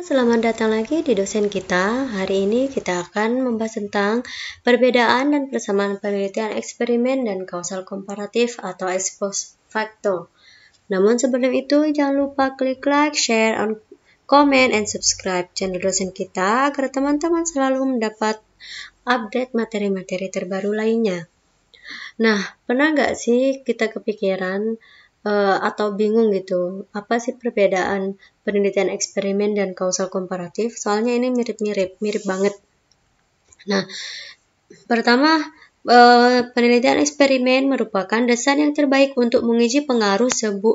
Selamat datang lagi di dosen kita. Hari ini kita akan membahas tentang perbedaan dan persamaan penelitian eksperimen dan kausal komparatif atau ex post facto. Namun sebelum itu, jangan lupa klik like, share, comment, and subscribe channel dosen kita agar teman-teman selalu mendapat update materi-materi terbaru lainnya. Nah, pernah nggak sih kita kepikiran uh, atau bingung gitu apa sih perbedaan penelitian eksperimen dan kausal komparatif soalnya ini mirip-mirip mirip banget nah pertama Eh, penelitian eksperimen merupakan dasar yang terbaik untuk menguji pengaruh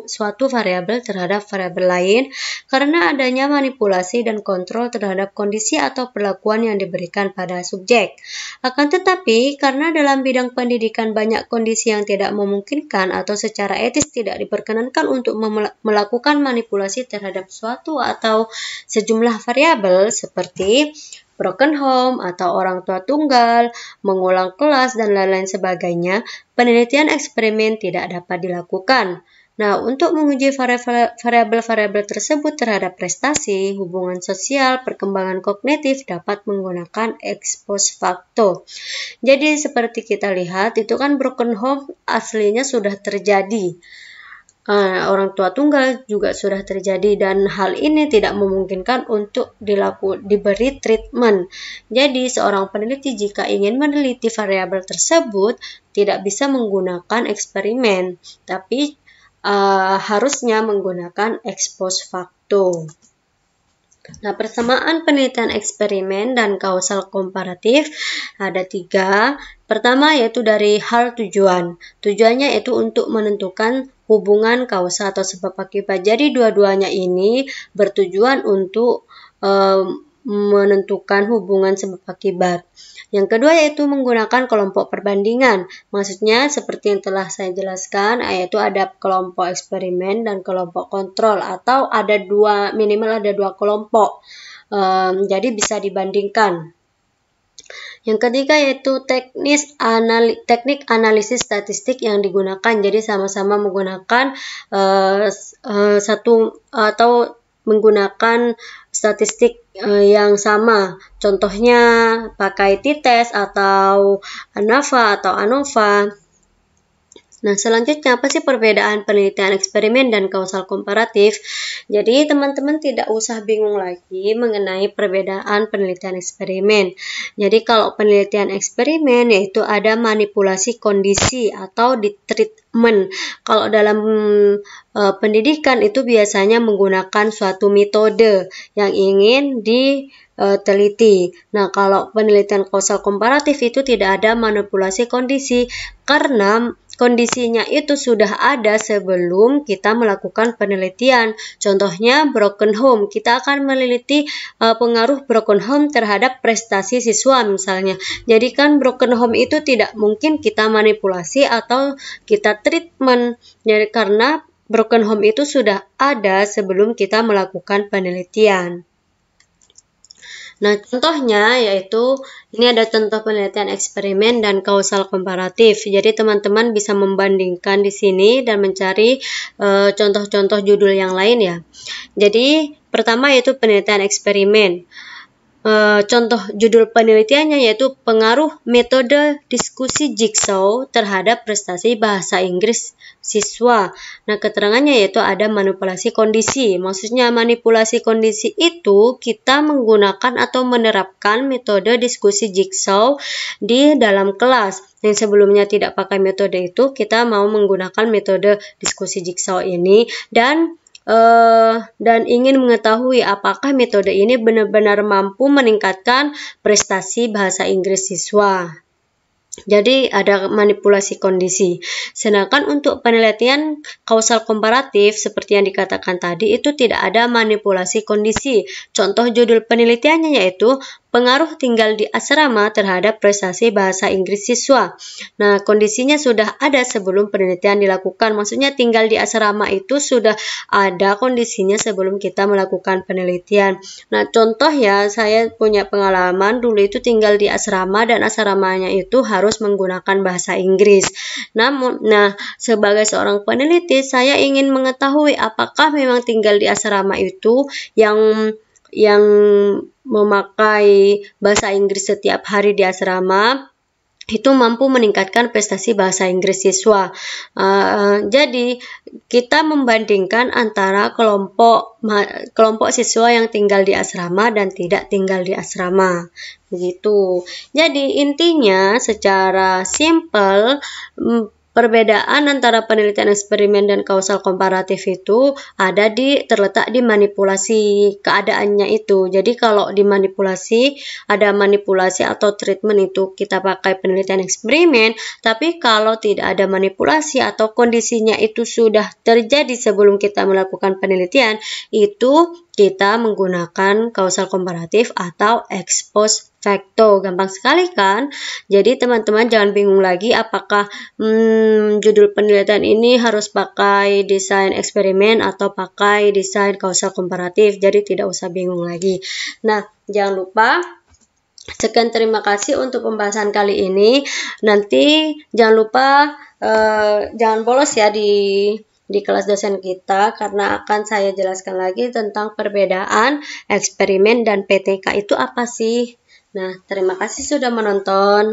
suatu variabel terhadap variabel lain karena adanya manipulasi dan kontrol terhadap kondisi atau perlakuan yang diberikan pada subjek. Akan tetapi, karena dalam bidang pendidikan banyak kondisi yang tidak memungkinkan atau secara etis tidak diperkenankan untuk melakukan manipulasi terhadap suatu atau sejumlah variabel seperti broken home, atau orang tua tunggal, mengulang kelas, dan lain-lain sebagainya, penelitian eksperimen tidak dapat dilakukan. Nah, untuk menguji variabel-variabel tersebut terhadap prestasi, hubungan sosial, perkembangan kognitif dapat menggunakan ex post facto. Jadi, seperti kita lihat, itu kan broken home aslinya sudah terjadi uh, orang tua tunggal juga sudah terjadi dan hal ini tidak memungkinkan untuk dilaku, diberi treatment. Jadi seorang peneliti jika ingin meneliti variabel tersebut tidak bisa menggunakan eksperimen, tapi uh, harusnya menggunakan ekspos facto. Nah, persamaan penelitian eksperimen dan kausal komparatif ada tiga. Pertama yaitu dari hal tujuan. Tujuannya yaitu untuk menentukan hubungan kausal atau sebab akibat. Jadi dua-duanya ini bertujuan untuk um, menentukan hubungan sebab akibat. Yang kedua yaitu menggunakan kelompok perbandingan. Maksudnya seperti yang telah saya jelaskan, yaitu ada kelompok eksperimen dan kelompok kontrol atau ada dua minimal ada dua kelompok. Um, jadi bisa dibandingkan. Yang ketiga yaitu teknis anali teknik analisis statistik yang digunakan. Jadi sama-sama menggunakan uh, uh, satu atau menggunakan statistik eh, yang sama. Contohnya pakai t-test atau anova atau ANOVA. Nah, selanjutnya apa sih perbedaan penelitian eksperimen dan kausal komparatif? Jadi, teman-teman tidak usah bingung lagi mengenai perbedaan penelitian eksperimen. Jadi, kalau penelitian eksperimen yaitu ada manipulasi kondisi atau di kalau dalam e, pendidikan itu biasanya menggunakan suatu metode yang ingin diteliti. Eh, nah, kalau penelitian kausal komparatif itu tidak ada manipulasi kondisi karena kondisinya itu sudah ada sebelum kita melakukan penelitian. Contohnya broken home, kita akan meneliti eh, pengaruh broken home terhadap prestasi siswa misalnya. Jadi kan broken home itu tidak mungkin kita manipulasi atau kita treatment ya, karena broken home itu sudah ada sebelum kita melakukan penelitian. Nah, contohnya yaitu ini ada contoh penelitian eksperimen dan kausal komparatif. Jadi teman-teman bisa membandingkan di sini dan mencari eh, contoh-contoh e, contoh -contoh judul yang lain ya. Jadi pertama yaitu penelitian eksperimen. Eh, contoh judul penelitiannya yaitu pengaruh metode diskusi jigsaw terhadap prestasi bahasa Inggris siswa. Nah, keterangannya yaitu ada manipulasi kondisi. Maksudnya manipulasi kondisi itu kita menggunakan atau menerapkan metode diskusi jigsaw di dalam kelas. Yang sebelumnya tidak pakai metode itu, kita mau menggunakan metode diskusi jigsaw ini dan uh, dan ingin mengetahui apakah metode ini benar-benar mampu meningkatkan prestasi bahasa Inggris siswa. Jadi ada manipulasi kondisi. Sedangkan untuk penelitian kausal komparatif seperti yang dikatakan tadi itu tidak ada manipulasi kondisi. Contoh judul penelitiannya yaitu pengaruh tinggal di asrama terhadap prestasi bahasa Inggris siswa. Nah, kondisinya sudah ada sebelum penelitian dilakukan. Maksudnya tinggal di asrama itu sudah ada kondisinya sebelum kita melakukan penelitian. Nah, contoh ya, saya punya pengalaman dulu itu tinggal di asrama dan asramanya itu harus menggunakan bahasa Inggris. Namun, nah, sebagai seorang peneliti, saya ingin mengetahui apakah memang tinggal di asrama itu yang yang memakai bahasa Inggris setiap hari di asrama itu mampu meningkatkan prestasi bahasa Inggris siswa. Uh, jadi kita membandingkan antara kelompok kelompok siswa yang tinggal di asrama dan tidak tinggal di asrama, begitu. Jadi intinya secara simple mm, Perbedaan antara penelitian eksperimen dan kausal komparatif itu ada di terletak di manipulasi keadaannya itu. Jadi kalau di manipulasi ada manipulasi atau treatment itu kita pakai penelitian eksperimen, tapi kalau tidak ada manipulasi atau kondisinya itu sudah terjadi sebelum kita melakukan penelitian, itu kita menggunakan kausal komparatif atau expose Perfecto, gampang sekali kan? Jadi teman-teman jangan bingung lagi apakah hmm, judul penelitian ini harus pakai desain eksperimen atau pakai desain kausal komparatif. Jadi tidak usah bingung lagi. Nah, jangan lupa Sekian terima kasih untuk pembahasan kali ini. Nanti jangan lupa eh, jangan bolos ya di di kelas dosen kita karena akan saya jelaskan lagi tentang perbedaan eksperimen dan PTK itu apa sih. Nah, terima kasih sudah menonton.